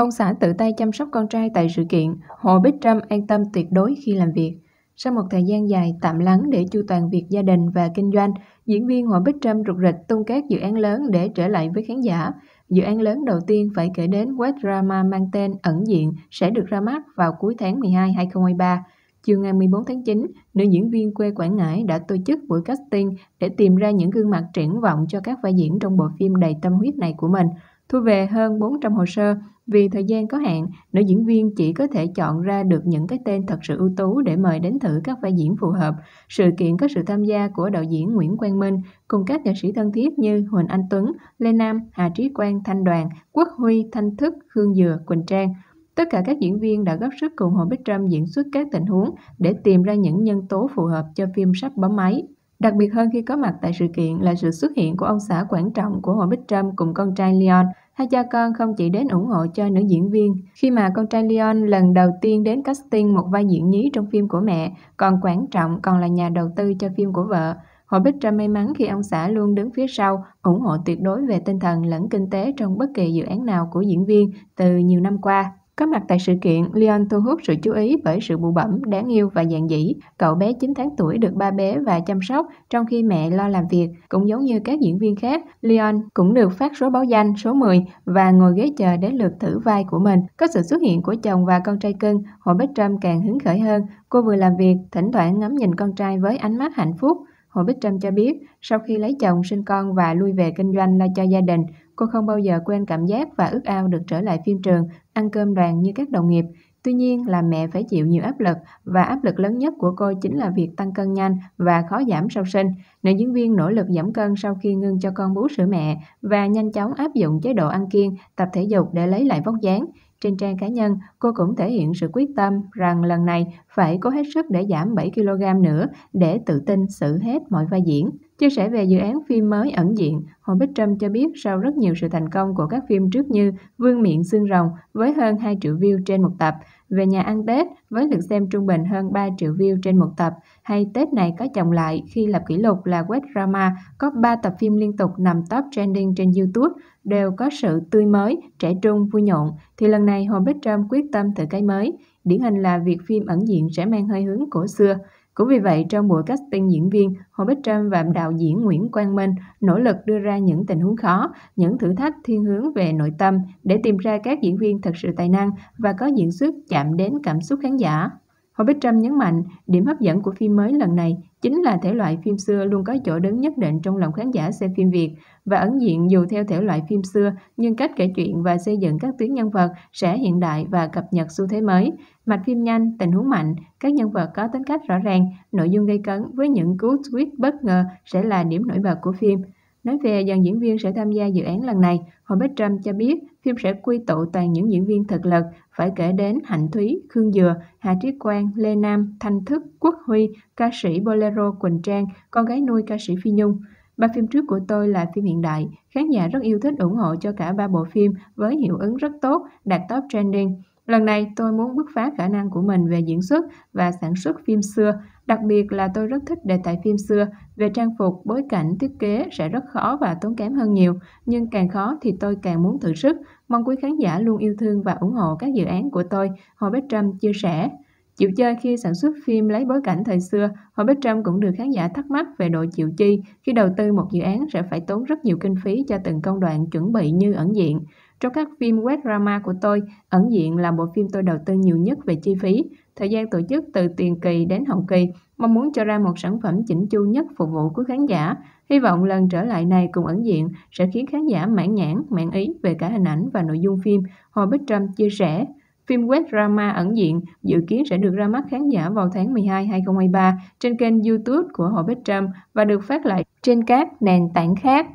Ông xã tự tay chăm sóc con trai tại sự kiện, Hồ Bích Trâm an tâm tuyệt đối khi làm việc. Sau một thời gian dài tạm lắng để chu toàn việc gia đình và kinh doanh, diễn viên Hồ Bích Trâm rục rịch tung các dự án lớn để trở lại với khán giả. Dự án lớn đầu tiên phải kể đến web drama mang tên Ẩn Diện sẽ được ra mắt vào cuối tháng 12 2023. Chiều ngày 14 tháng 9, nữ diễn viên quê Quảng Ngãi đã tổ chức buổi casting để tìm ra những gương mặt triển vọng cho các vai diễn trong bộ phim đầy tâm huyết này của mình. Thu về hơn 400 hồ sơ, vì thời gian có hạn, nữ diễn viên chỉ có thể chọn ra được những cái tên thật sự ưu tú để mời đến thử các vai diễn phù hợp. Sự kiện có sự tham gia của đạo diễn Nguyễn Quang Minh cùng các nghệ sĩ thân thiết như Huỳnh Anh Tuấn, Lê Nam, Hà Trí Quang, Thanh Đoàn, Quốc Huy, Thanh Thức, Hương Dừa, Quỳnh Trang. Tất cả các diễn viên đã góp sức cùng Hồ Bích Trâm diễn xuất các tình huống để tìm ra những nhân tố phù hợp cho phim sắp bấm máy. Đặc biệt hơn khi có mặt tại sự kiện là sự xuất hiện của ông xã Quảng Trọng của Hồ Bích Trâm cùng con trai Leon – Hai cha con không chỉ đến ủng hộ cho nữ diễn viên, khi mà con trai Leon lần đầu tiên đến casting một vai diễn nhí trong phim của mẹ, còn quan Trọng còn là nhà đầu tư cho phim của vợ. họ biết Trâm may mắn khi ông xã luôn đứng phía sau, ủng hộ tuyệt đối về tinh thần lẫn kinh tế trong bất kỳ dự án nào của diễn viên từ nhiều năm qua. Có mặt tại sự kiện, Leon thu hút sự chú ý bởi sự bụ bẩm, đáng yêu và dạn dĩ. Cậu bé 9 tháng tuổi được ba bé và chăm sóc, trong khi mẹ lo làm việc. Cũng giống như các diễn viên khác, Leon cũng được phát số báo danh số 10 và ngồi ghế chờ đến lượt thử vai của mình. Có sự xuất hiện của chồng và con trai cưng, Hồ Bích Trâm càng hứng khởi hơn. Cô vừa làm việc, thỉnh thoảng ngắm nhìn con trai với ánh mắt hạnh phúc. Hồ Bích Trâm cho biết, sau khi lấy chồng, sinh con và lui về kinh doanh lo cho gia đình, Cô không bao giờ quên cảm giác và ước ao được trở lại phim trường, ăn cơm đoàn như các đồng nghiệp. Tuy nhiên là mẹ phải chịu nhiều áp lực và áp lực lớn nhất của cô chính là việc tăng cân nhanh và khó giảm sau sinh. Nữ diễn viên nỗ lực giảm cân sau khi ngưng cho con bú sữa mẹ và nhanh chóng áp dụng chế độ ăn kiêng, tập thể dục để lấy lại vóc dáng. Trên trang cá nhân, cô cũng thể hiện sự quyết tâm rằng lần này phải cố hết sức để giảm 7kg nữa để tự tin xử hết mọi vai diễn. Chia sẻ về dự án phim mới ẩn diện, Hồ Bích Trâm cho biết sau rất nhiều sự thành công của các phim trước như Vương miện xương rồng với hơn 2 triệu view trên một tập, Về nhà ăn Tết với lượt xem trung bình hơn 3 triệu view trên một tập, hay Tết này có chồng lại khi lập kỷ lục là web drama có 3 tập phim liên tục nằm top trending trên YouTube đều có sự tươi mới, trẻ trung, vui nhộn, thì lần này Hồ Bích Trâm quyết tâm thử cái mới. Điển hình là việc phim ẩn diện sẽ mang hơi hướng cổ xưa. Cũng vì vậy, trong buổi casting diễn viên, Hồ Bích Trâm và đạo diễn Nguyễn Quang Minh nỗ lực đưa ra những tình huống khó, những thử thách thiên hướng về nội tâm để tìm ra các diễn viên thật sự tài năng và có diễn xuất chạm đến cảm xúc khán giả. Hồ Bích Trâm nhấn mạnh, điểm hấp dẫn của phim mới lần này chính là thể loại phim xưa luôn có chỗ đứng nhất định trong lòng khán giả xem phim Việt và ấn diện dù theo thể loại phim xưa nhưng cách kể chuyện và xây dựng các tuyến nhân vật sẽ hiện đại và cập nhật xu thế mới. Mạch phim nhanh, tình huống mạnh, các nhân vật có tính cách rõ ràng, nội dung gây cấn với những cú twist bất ngờ sẽ là điểm nổi bật của phim. Nói về dàn diễn viên sẽ tham gia dự án lần này, Hồ Bích Trâm cho biết phim sẽ quy tụ toàn những diễn viên thực lực, phải kể đến Hạnh Thúy, Khương Dừa, Hà Trí Quang, Lê Nam, Thanh Thức, Quốc Huy, ca sĩ Bolero Quỳnh Trang, con gái nuôi ca sĩ Phi Nhung. Ba phim trước của tôi là phim hiện đại, khán giả rất yêu thích ủng hộ cho cả ba bộ phim với hiệu ứng rất tốt, đạt top trending. Lần này tôi muốn bứt phá khả năng của mình về diễn xuất và sản xuất phim xưa, đặc biệt là tôi rất thích đề tài phim xưa, về trang phục, bối cảnh, thiết kế sẽ rất khó và tốn kém hơn nhiều, nhưng càng khó thì tôi càng muốn thử sức. Mong quý khán giả luôn yêu thương và ủng hộ các dự án của tôi, Hồ Bích Trâm chia sẻ. Chịu chơi khi sản xuất phim lấy bối cảnh thời xưa, Hồ Bích Trâm cũng được khán giả thắc mắc về độ chịu chi khi đầu tư một dự án sẽ phải tốn rất nhiều kinh phí cho từng công đoạn chuẩn bị như ẩn diện. Trong các phim web drama của tôi, Ẩn Diện là bộ phim tôi đầu tư nhiều nhất về chi phí. Thời gian tổ chức từ tiền kỳ đến hậu kỳ, mong muốn cho ra một sản phẩm chỉnh chu nhất phục vụ của khán giả. Hy vọng lần trở lại này cùng Ẩn Diện sẽ khiến khán giả mãn nhãn, mãn ý về cả hình ảnh và nội dung phim, Hồ Bích Trâm chia sẻ. Phim web drama Ẩn Diện dự kiến sẽ được ra mắt khán giả vào tháng 12 2023 trên kênh YouTube của Hồ Bích Trâm và được phát lại trên các nền tảng khác.